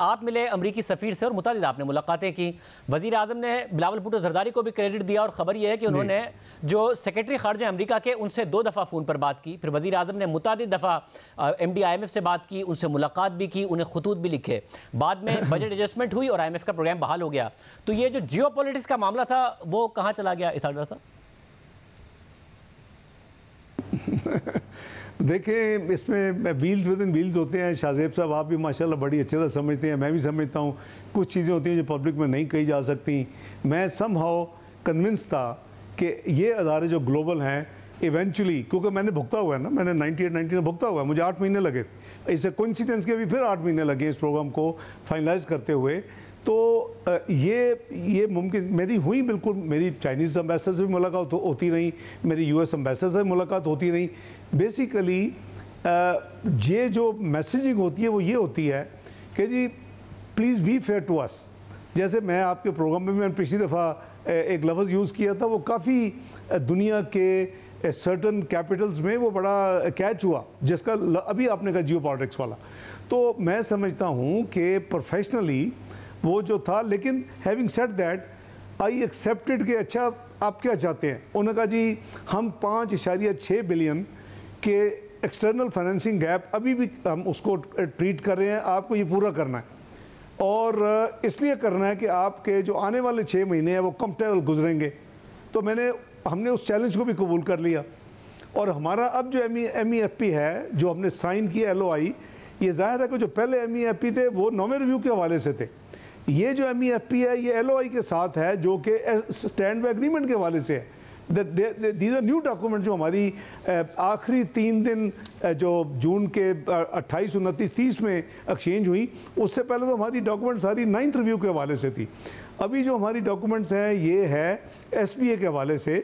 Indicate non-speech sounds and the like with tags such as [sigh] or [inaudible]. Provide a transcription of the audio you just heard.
आप मिले अमरीकी सफ़ीर से और मुतद आपने मुलाकातें की वज़ी अजम ने बिलावल भुटो जरदारी को भी क्रेडिट दिया और ख़बर यह है कि उन्होंने जो सेक्रेटरी खारजा अमरीका के उनसे दो दफ़ा फ़ोन पर बात की फिर वज़ी अजम ने मुतद दफ़ा M D I M F से बात की उनसे मुलाकात भी की उन्हें खतूत भी लिखे बाद में [coughs] बजट एडजस्टमेंट हुई और आई एम एफ़ का प्रोग्राम बहाल हो गया तो ये जो जियो का मामला था वो कहाँ चला गया इस साहब [laughs] देखें इसमें व्हील्स विद इन वील्स होते हैं शाहजेब साहब आप भी माशाल्लाह बड़ी अच्छे से समझते हैं मैं भी समझता हूँ कुछ चीज़ें होती हैं जो पब्लिक में नहीं कही जा सकती मैं सम हाउ कन्विंस था कि ये अदारे जो ग्लोबल हैं इवेंचुअली क्योंकि मैंने भुगता हुआ है ना मैंने 98 नाइन्टी में भुगता हुआ है मुझे आठ महीने लगे इससे कोइंसिडेंस के भी फिर आठ महीने लगे इस प्रोग्राम को फाइनलाइज करते हुए तो ये ये मुमकिन मेरी हुई बिल्कुल मेरी चाइनीज़ अम्बेसडर से भी मुलाकात हो, होती रही मेरी यूएस अम्बेसडर से भी मुलाकात होती रही बेसिकली ये जो मैसेजिंग होती है वो ये होती है कि जी please be fair to us जैसे मैं आपके प्रोग्राम में मैंने पिछली दफ़ा एक लफ्ज़ यूज़ किया था वो काफ़ी दुनिया के सर्टन कैपिटल्स में वो बड़ा कैच हुआ जिसका अभी आपने कहा जियो वाला तो मैं समझता हूँ कि प्रोफेशनली वो जो था लेकिन having set that I accepted कि अच्छा आप क्या चाहते हैं उन्होंने कहा जी हम पाँच इशारिया छः बिलियन के एक्सटर्नल फाइनेंसिंग गैप अभी भी हम उसको ट्रीट कर रहे हैं आपको ये पूरा करना है और इसलिए करना है कि आपके जो आने वाले छः महीने हैं वो कम्फर्टेबल गुजरेंगे तो मैंने हमने उस चैलेंज को भी कबूल कर लिया और हमारा अब जो एम ई एफ पी है जो हमने साइन किया एल ओ आई ये जाहिर है कि जो पहले एम ई एफ पी थे वो नॉमे रिव्यू के हवाले से थे ये जो एम ई एफ पी है ये एल ओ आई के साथ है जो कि स्टैंड बाई एग्रीमेंट के हवाले से है दीज आर न्यू डॉक्यूमेंट जो हमारी आखिरी तीन दिन जो जून के अट्ठाईस उनतीस तीस में एक्सचेंज हुई उससे पहले तो हमारी डॉक्यूमेंट सारी नाइन्थ रिव्यू के हवाले से थी अभी जो हमारी डॉक्यूमेंट्स हैं ये है एस ए के हवाले से